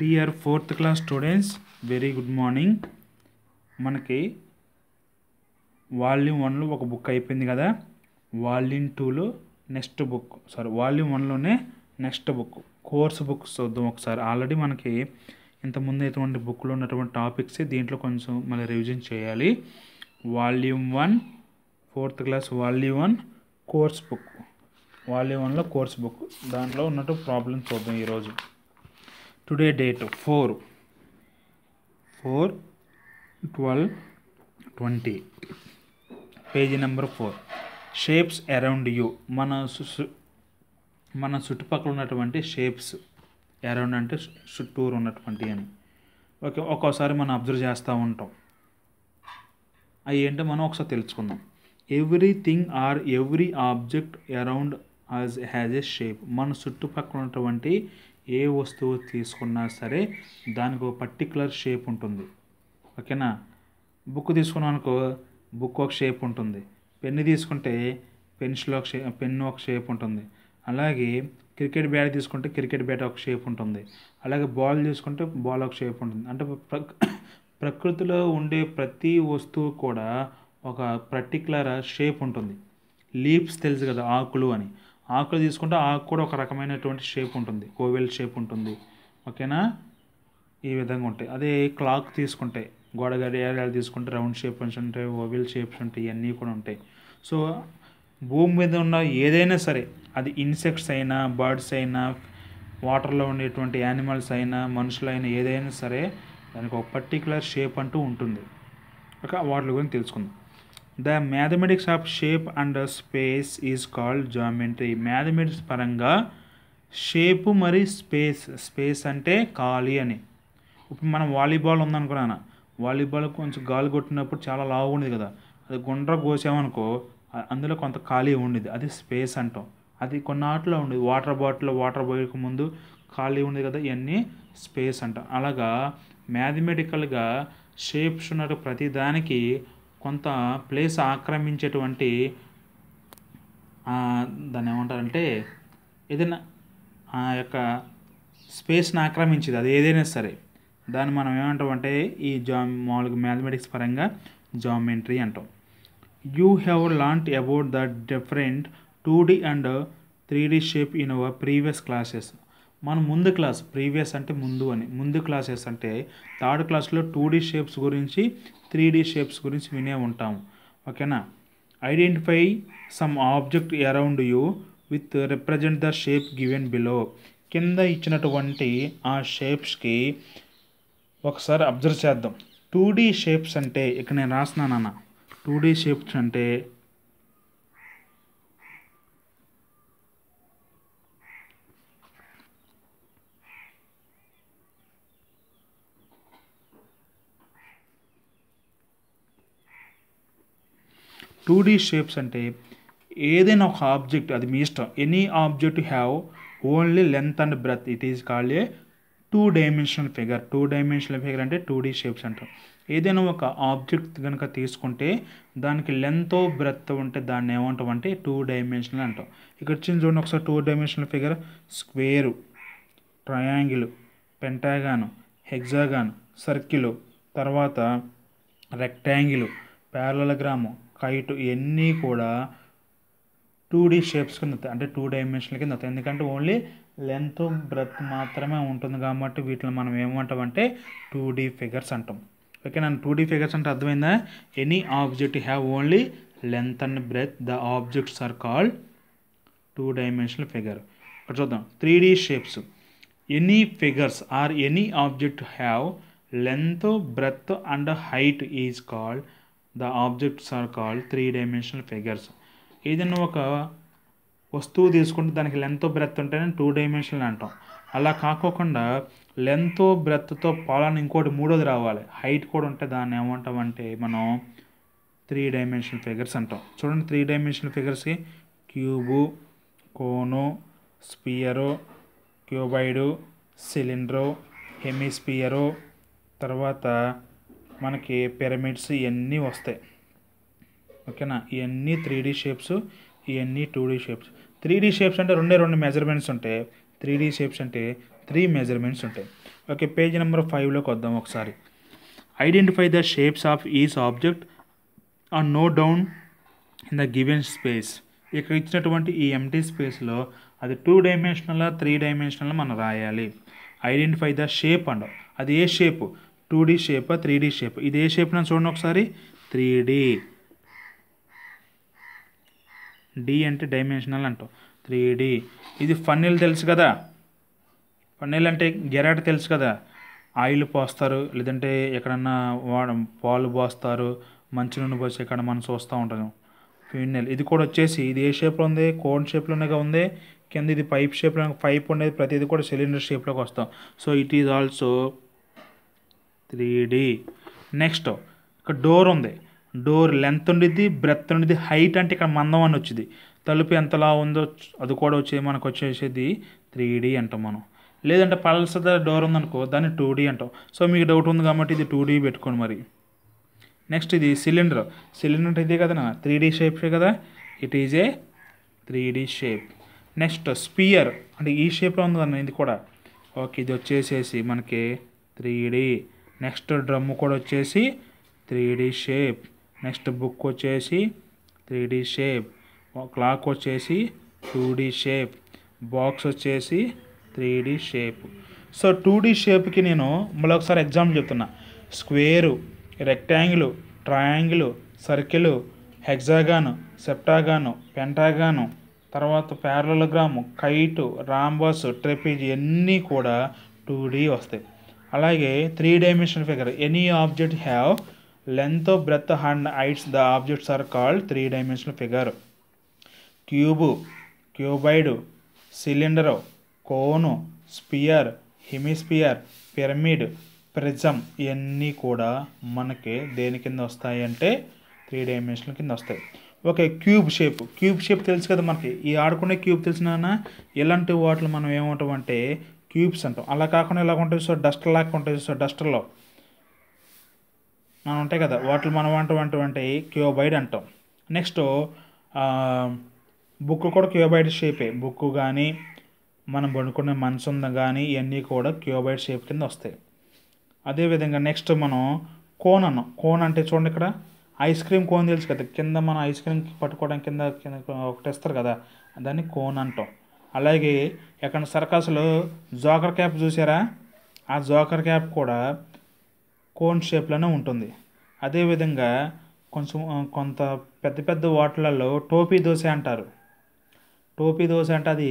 dear fourth class students very good morning మనకి volume వన్లో ఒక బుక్ అయిపోయింది కదా వాల్యూమ్ టూలో నెక్స్ట్ బుక్ సారీ వాల్యూమ్ వన్లోనే నెక్స్ట్ బుక్ కోర్స్ బుక్స్ చూద్దాం ఒకసారి ఆల్రెడీ మనకి ఇంతకుముందు ఎటువంటి బుక్లో ఉన్నటువంటి టాపిక్స్ దీంట్లో కొంచెం మళ్ళీ రివిజన్ చేయాలి volume one fourth class volume one course book volume వన్లో కోర్స్ బుక్ దాంట్లో ఉన్నట్టు ప్రాబ్లమ్ చూద్దాం ఈరోజు today date four four twelve twenty page number four shapes around you మన మన చుట్టుపక్కల ఉన్నటువంటి షేప్స్ అరౌండ్ అంటే చుట్టూరు ఉన్నటువంటి అని ఓకే ఒక్కోసారి మనం అబ్జర్వ్ చేస్తూ ఉంటాం అవి ఏంటో మనం ఒకసారి తెలుసుకుందాం everything are every object around as has a shape మన చుట్టుపక్కల ఉన్నటువంటి ఏ వస్తువు తీసుకున్నా సరే దానికి ఒక పర్టికులర్ షేప్ ఉంటుంది ఓకేనా బుక్ తీసుకున్నాం అనుకో బుక్ ఒక షేప్ ఉంటుంది పెన్ను తీసుకుంటే పెన్సిల్ ఒక షే పెన్ను ఒక షేప్ ఉంటుంది అలాగే క్రికెట్ బ్యాట్ తీసుకుంటే క్రికెట్ బ్యాట్ ఒక షేప్ ఉంటుంది అలాగే బాల్ తీసుకుంటే బాల్ ఒక షేప్ ఉంటుంది అంటే ప్రకృతిలో ఉండే ప్రతి వస్తువు కూడా ఒక పర్టికులర్ షేప్ ఉంటుంది లీప్స్ తెలుసు కదా ఆకులు అని ఆకులు తీసుకుంటే ఆకు కూడా ఒక రకమైనటువంటి షేప్ ఉంటుంది ఓవెల్ షేప్ ఉంటుంది ఓకేనా ఈ విధంగా ఉంటాయి అదే క్లాక్ తీసుకుంటే గోడ గడియారాలు తీసుకుంటే రౌండ్ షేప్స్ ఉంటాయి ఓవెల్ షేప్స్ ఉంటాయి ఇవన్నీ కూడా ఉంటాయి సో భూమి మీద ఉన్న ఏదైనా సరే అది ఇన్సెక్ట్స్ అయినా బర్డ్స్ అయినా వాటర్లో ఉండేటువంటి యానిమల్స్ అయినా మనుషులైనా ఏదైనా సరే దానికి ఒక పర్టికులర్ షేప్ అంటూ ఉంటుంది ఒక వాటి గురించి తెలుసుకుందాం the mathematics of shape and space is called geometry mathematics పరంగా షేప్ మరి స్పేస్ స్పేస్ అంటే ఖాళీ అని ఇప్పుడు మనం వాలీబాల్ ఉందనుకున్నాను వాలీబాల్ కొంచెం గాలి కొట్టినప్పుడు చాలా లావు ఉండేది కదా అది గుండ్ర కోసామనుకో అందులో కొంత ఖాళీ ఉండేది అది స్పేస్ అంటాం అది కొన్ని ఆటలో ఉండేది వాటర్ బాటిల్ వాటర్ బాయిల్కి ముందు ఖాళీ ఉండేది కదా ఇవన్నీ స్పేస్ అంటాం అలాగా మ్యాథమెటికల్గా షేప్స్ ఉన్నట్టు ప్రతి దానికి కొంత ప్లేస్ ఆక్రమించేటువంటి దాన్ని ఏమంటారంటే ఏదైనా ఆ యొక్క స్పేస్ని ఆక్రమించేది అది ఏదైనా సరే దాన్ని మనం ఏమంటాం అంటే ఈ జా మామూలుగా మ్యాథమెటిక్స్ పరంగా జామెంట్రీ అంటాం you have learnt about the different two D and three D shape in our previous classes మనం ముందు క్లాస్ ప్రీవియస్ అంటే ముందు అని ముందు క్లాసెస్ అంటే థర్డ్ క్లాస్లో టూ డీ షేప్స్ గురించి త్రీ డీ షేప్స్ గురించి వినే ఉంటాం ఓకేనా identify some object around you with represent the shape given below కింద ఇచ్చినటువంటి ఆ షేప్స్కి ఒకసారి అబ్జర్వ్ చేద్దాం టూ డి షేప్స్ అంటే ఇక్కడ నేను రాస్తున్నాను అన్న టూ డి షేప్స్ అంటే టూ డీ షేప్స్ అంటే ఏదైనా ఒక ఆబ్జెక్ట్ అది మీ ఇష్టం any object have only length and breadth it is called a two dimensional figure two dimensional figure అంటే టూ డీ షేప్స్ అంటారు ఏదైనా ఒక ఆబ్జెక్ట్ కనుక తీసుకుంటే దానికి లెంత్ బ్రెత్ ఉంటే దాన్ని ఏమంటాం అంటే టూ డైమెన్షనల్ అంటాం ఇక్కడ వచ్చింది చూడండి ఒకసారి two dimensional figure square triangle pentagon hexagon circle తర్వాత రెక్టాంగిల్ ప్యారలగ్రాము కైట్ ఇవన్నీ కూడా టూ డీ షేప్స్ కింద వస్తాయి అంటే టూ డైమెన్షన్ కింద వస్తాయి ఎందుకంటే ఓన్లీ లెంత్ బ్రెత్ మాత్రమే ఉంటుంది కాబట్టి వీటిని మనం ఏమంటాం అంటే టూ డీ ఫిగర్స్ అంటాం ఓకే నన్ను టూ డీ ఫిగర్స్ అంటే అర్థమైందా any object have only length and breadth the objects are called two dimensional figure ఇక్కడ చూద్దాం three D shapes any figures are any object have length breadth and height is called the objects are called three dimensional figures ఏదైనా ఒక వస్తువు తీసుకుంటే దానికి length breadth ఉంటేనే two dimensional అంటాం అలా కాకోకుండా లెంత్ బ్రెత్తో పాలన ఇంకోటి మూడోది రావాలి హైట్ కూడా ఉంటే దాన్ని అంటే మనం త్రీ డైమెన్షనల్ ఫిగర్స్ అంటాం చూడండి త్రీ డైమెన్షనల్ ఫిగర్స్కి cube cone sphere cuboid cylinder sphere తర్వాత మనకి పిరమిడ్స్ ఇవన్నీ వస్తాయి ఓకేనా ఇవన్నీ త్రీ డీ షేప్స్ ఇవన్నీ two D shapes three D shapes అంటే రెండే రెండు మెజర్మెంట్స్ ఉంటాయి త్రీ డీ షేప్స్ అంటే త్రీ మెజర్మెంట్స్ ఉంటాయి ఓకే పేజ్ నెంబర్ ఫైవ్లోకి వద్దాం ఒకసారి identify the shapes of each object ఆ note down in the given space ఇక్కడ ఇచ్చినటువంటి ఈ ఎంటీ స్పేస్లో అది టూ డైమెన్షనల్ త్రీ డైమెన్షనల్ మనం రాయాలి ఐడెంటిఫై ద షేప్ అండ్ అది ఏ షేపు టూ డీ షేపా త్రీ డీ షేప్ ఇది ఏ షేప్ నన్ను చూడండి ఒకసారి త్రీ డీ డి అంటే డైమెన్షనల్ అంటాం త్రీ డీ ఇది ఫన్నెల్ తెలుసు కదా ఫన్నెల్ అంటే గెరాట తెలుసు కదా ఆయిల్ పోస్తారు లేదంటే ఎక్కడన్నా పాలు పోస్తారు మంచి నూనె పోసి ఎక్కడ మనం చూస్తూ ఉంటాము ఫిన్నెల్ ఇది కూడా వచ్చేసి ఇది ఏ షేప్లో ఉంది కోన్ షేప్లోనేగా ఉంది కింద ఇది పైప్ షేప్లో పైప్ ఉండేది ప్రతిదీ కూడా సిలిండర్ షేప్లోకి వస్తాం so it is also three D next ఇక్కడ డోర్ ఉంది డోర్ లెంత్ ఉండిద్ది బ్రెత్ ఉండిద్ది హైట్ అంటే ఇక్కడ మందం అని వచ్చింది తలుపు ఎంతలా ఉందో అది కూడా వచ్చేది మనకు వచ్చేసేది త్రీ డీ అంటాం మనం లేదంటే పల్సద డోర్ ఉందనుకో దాన్ని టూ డీ అంటాం సో మీకు డౌట్ ఉంది కాబట్టి ఇది టూ డీ పెట్టుకోండి మరి నెక్స్ట్ ఇది సిలిండర్ సిలిండర్ ఇదే కదా త్రీ డీ షేప్ కదా it is a three D shape next sphere అంటే ఈ షేప్లో ఉంది కదా ఇది కూడా ఓకే ఇది వచ్చేసేసి మనకి త్రీ డీ నెక్స్ట్ డ్రమ్ కూడా వచ్చేసి త్రీ షేప్ నెక్స్ట్ బుక్ వచ్చేసి త్రీ షేప్ క్లాక్ వచ్చేసి టూ షేప్ బాక్స్ వచ్చేసి త్రీ షేప్ సో టూ షేప్కి నేను మళ్ళీ ఒకసారి ఎగ్జాంపుల్ చెప్తున్నా square rectangle triangle circle hexagon septagon pentagon తర్వాత ప్యారలగ్రాము కైటు రాంబస్ ట్రెపీజ్ ఇవన్నీ కూడా టూ వస్తాయి అలాగే three dimensional figure any object have length breadth and heights the objects are called three dimensional figure cube cuboid cylinder cone sphere hemisphere pyramid prism ఇవన్నీ కూడా మనకి దేని కింద వస్తాయి అంటే త్రీ డైమెన్షన్ కింద వస్తాయి okay cube shape cube shape తెలుసు కదా మనకి ఈ ఆడుకునే క్యూబ్ తెలిసినా ఇలాంటి వాటిలో మనం ఏమంటాం క్యూబ్స్ అంటాం అలా కాకుండా ఎలా ఉంటుంది సో డస్ట్ లాగా ఉంటుంది సో డస్టర్లో మనం ఉంటాయి కదా వాటిలో మనం అంటువంటి క్యూబైడ్ అంటాం నెక్స్ట్ బుక్ కూడా క్యూబైడ్ షేపే బుక్ కానీ మనం వండుకునే ఉందా కానీ ఇవన్నీ కూడా క్యూబైడ్ షేప్ కింద వస్తాయి అదేవిధంగా నెక్స్ట్ మనం కోన్ అన్నాం కోన్ అంటే చూడండి ఇక్కడ ఐస్ క్రీమ్ కోన్ తెలుసు కదా కింద మనం ఐస్ క్రీమ్ పట్టుకోవడానికి కింద కింద ఒకటి ఇస్తారు కదా దాన్ని కోన్ అంటాం అలాగే ఎక్కడ సర్కస్లో జోకర్ క్యాప్ చూసారా ఆ జోకర్ క్యాప్ కూడా కోన్ షేప్లోనే ఉంటుంది అదేవిధంగా కొంచెం కొంత పెద్ద పెద్ద వాటిలలో టోపీ దోశ అంటారు టోపీ దోశ అంటే అది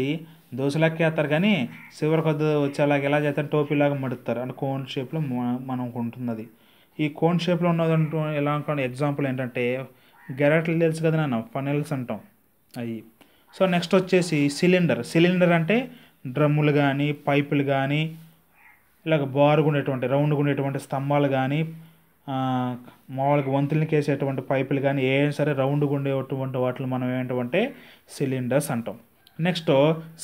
దోశలెక్కేస్తారు కానీ చివరికి వచ్చేలాగా ఎలా చేస్తారు టోపీలాగా మడుతారు అంటే కోన్ షేప్లో మనం ఉంటుంది ఈ కోన్ షేప్లో ఉన్నదంటూ ఎలా అనుకోండి ఎగ్జాంపుల్ ఏంటంటే గెరట్లు తెలుసు కదా నాన్న ఫనెల్స్ అంటాం అవి సో నెక్స్ట్ వచ్చేసి సిలిండర్ సిలిండర్ అంటే డ్రమ్ములు కానీ పైపులు కానీ ఇలాగ బారుగా ఉండేటువంటి రౌండ్గా ఉండేటువంటి స్తంభాలు కానీ మామూలుగా వంతులకి వేసేటువంటి పైపులు కానీ ఏ సరే రౌండ్గా ఉండేటువంటి వాటిని మనం ఏంటంటే సిలిండర్స్ అంటాం నెక్స్ట్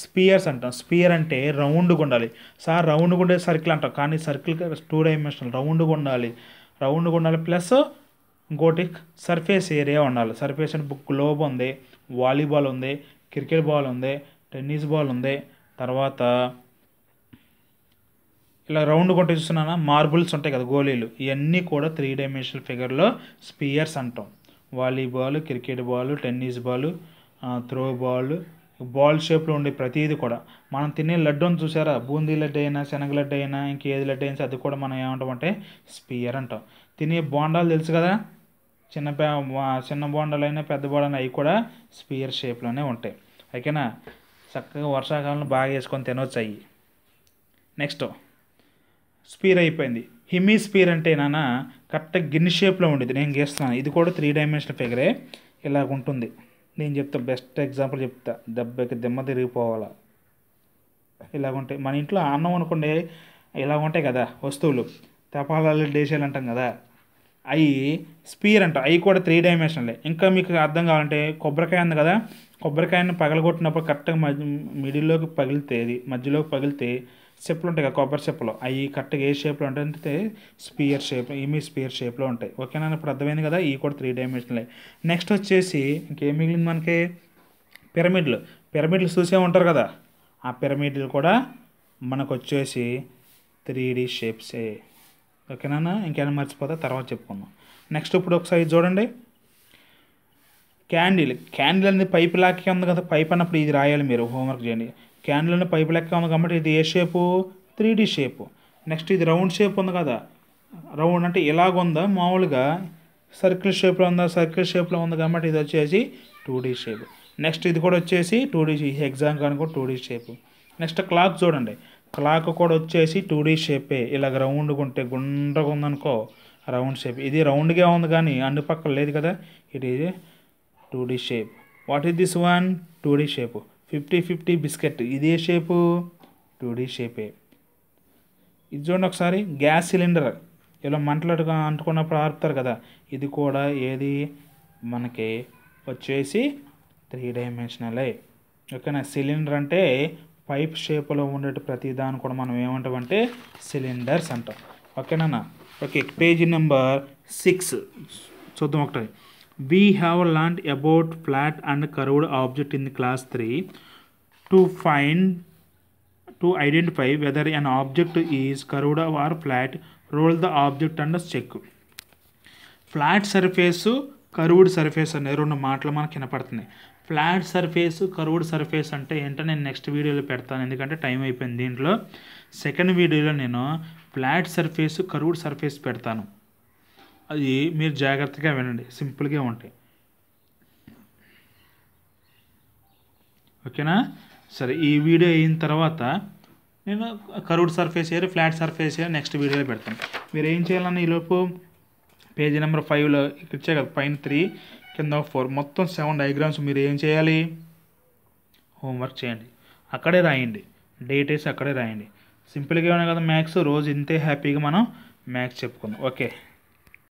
స్పియర్స్ అంటాం స్పియర్ అంటే రౌండ్గా ఉండాలి సార్ రౌండ్గా ఉండే సర్కిల్ అంటాం కానీ సర్కిల్ టూ డైమెన్షనల్ రౌండ్గా ఉండాలి రౌండ్గా ఉండాలి ప్లస్ ఇంకోటి సర్ఫేస్ ఏరియా ఉండాలి సర్ఫేస్ అంటే బుక్ గ్లోబ్ ఉంది వాలీబాల్ ఉంది క్రికెట్ బాల్ ఉంది టెన్నిస్ బాల్ ఉంది తర్వాత ఇలా రౌండ్ కొట్టి చూస్తున్నా మార్బుల్స్ ఉంటాయి కదా గోళీలు ఇవన్నీ కూడా త్రీ డైమెన్షనల్ ఫిగర్లో స్పియర్స్ అంటాం volleyball cricket ball tennis ball throw ball ball షేప్లో ఉండే ప్రతిదీ కూడా మనం తినే లడ్డూని చూసారా బూందీ లడ్డు అయినా శనగ లడ్డు అయినా ఇంకేది లడ్డు అయినా అది కూడా మనం ఏమంటాం అంటే స్పియర్ అంటాం తినే బోండాలు తెలుసు కదా చిన్న చిన్న బోండాలైనా పెద్ద బోండాలు అవి కూడా స్పియర్ షేప్లోనే ఉంటాయి ఓకేనా చక్కగా వర్షాకాలంలో బాగా వేసుకొని తినవచ్చు అవి నెక్స్ట్ స్పీర్ అయిపోయింది హిమీ స్పీర్ అంటే నాన్న కరెక్ట్ గిన్ని షేప్లో ఉండేది నేను గీస్తున్నాను ఇది కూడా త్రీ డైమెన్షనల్ ఫిగరే ఇలాగ ఉంటుంది నేను చెప్తా బెస్ట్ ఎగ్జాంపుల్ చెప్తా దెబ్బకి దెమ్మ తిరిగిపోవాలా ఇలాగుంటాయి మన ఇంట్లో అన్నం అనుకోండి ఇలా ఉంటాయి కదా వస్తువులు తపాలాలు డేసేలు అంటాం కదా అవి స్పీర్ అంట అవి కూడా త్రీ డైమెన్షన్లే ఇంకా మీకు అర్థం కావాలంటే కొబ్బరికాయ ఉంది కదా కొబ్బరికాయను పగలగొట్టినప్పుడు కరెక్ట్గా మధ్య మిడిల్లోకి పగిలితే అది మధ్యలోకి పగిలితే చెప్పులు ఉంటాయి కదా కొబ్బరి చెప్పులు అవి కరెక్ట్గా ఏ షేప్లో అంటే స్పియర్ షేప్ ఏమి స్పియర్ షేప్లో ఉంటాయి ఓకేనా ఇప్పుడు అర్థమైంది కదా ఇవి కూడా త్రీ డైమెన్షన్లే నెక్స్ట్ వచ్చేసి ఇంకేం మిగిలింది మనకి పిరమిడ్లు పిరమిడ్లు చూసే ఉంటారు కదా ఆ పిరమిడ్లు కూడా మనకు వచ్చేసి త్రీ డి షేప్సే ఓకేనా ఇంకేమైనా మర్చిపోతే తర్వాత చెప్పుకుందాం నెక్స్ట్ ఇప్పుడు ఒకసారి చూడండి క్యాండిల్ క్యాండిల్ అనేది పైపు లాక్కే ఉంది కదా పైప్ అన్నప్పుడు ఇది రాయాలి మీరు హోంవర్క్ చేయండి క్యాండిల్ అనేది పైపు లెక్క ఉంది కాబట్టి ఇది ఏ షేపు త్రీ షేపు నెక్స్ట్ ఇది రౌండ్ షేప్ ఉంది కదా రౌండ్ అంటే ఇలాగుందా మామూలుగా సర్కిల్ షేప్లో ఉందా సర్కిల్ షేప్లో ఉంది కాబట్టి ఇది వచ్చేసి టూ డీ షేప్ నెక్స్ట్ ఇది కూడా వచ్చేసి టూ డీ ఎగ్జామ్ కానీ కూడా టూ షేప్ నెక్స్ట్ క్లాక్ చూడండి క్లాక్ కూడా వచ్చేసి టూ డీ షేపే ఇలాగ రౌండ్గా ఉంటే గుండ్రగా ఉందనుకో రౌండ్ షేప్ ఇది రౌండ్గా ఉంది కానీ అన్ని పక్కన లేదు కదా it is two D shape what is this one two D shape fifty fifty biscuit ఇదే షేపు టూ డీ షేపే ఇది చూడండి ఒకసారి గ్యాస్ సిలిండర్ ఇలా మంటలుగా అంటుకున్నప్పుడు ఆర్పుతారు కదా ఇది కూడా ఏది మనకి వచ్చేసి త్రీ డైమెన్షనలే ఓకేనా సిలిండర్ అంటే పైప్ షేప్లో ఉండే ప్రతి దాన్ని కూడా మనం ఏమంటామంటే సిలిండర్స్ అంటాం ఓకేనా ఓకే పేజీ నెంబర్ సిక్స్ చూద్దాం ఒకటి we have learnt about flat and curved object in class three to find to identify whether an object is curved or flat roll the object and check flat surface curved surface అనే రెండు మాటలు మనకు వినపడుతున్నాయి flat surface curved surface అంటే ఏంటో నేను next వీడియోలో పెడతాను ఎందుకంటే టైం అయిపోయింది దీంట్లో సెకండ్ వీడియోలో నేను ఫ్లాట్ సర్ఫేస్ కరువుడ్ సర్ఫేస్ పెడతాను అది మీరు జాగ్రత్తగా వినండి సింపుల్గా ఉంటాయి ఓకేనా సరే ఈ వీడియో అయిన తర్వాత నేను curved surface area flat surface area next వీడియోలో పెడతాను మీరు ఏం చేయాలన్న ఈలోపు పేజీ నెంబర్ ఫైవ్లో ఇచ్చే కదా పైన త్రీ కింద ఫోర్ మొత్తం సెవెన్ డయాగ్రామ్స్ మీరు ఏం చేయాలి హోంవర్క్ చేయండి అక్కడే రాయండి డేట్ వేసి అక్కడే రాయండి సింపుల్గా ఉన్నాయి కదా మ్యాథ్స్ రోజు ఇంతే హ్యాపీగా మనం మ్యాథ్స్ చెప్పుకుందాం ఓకే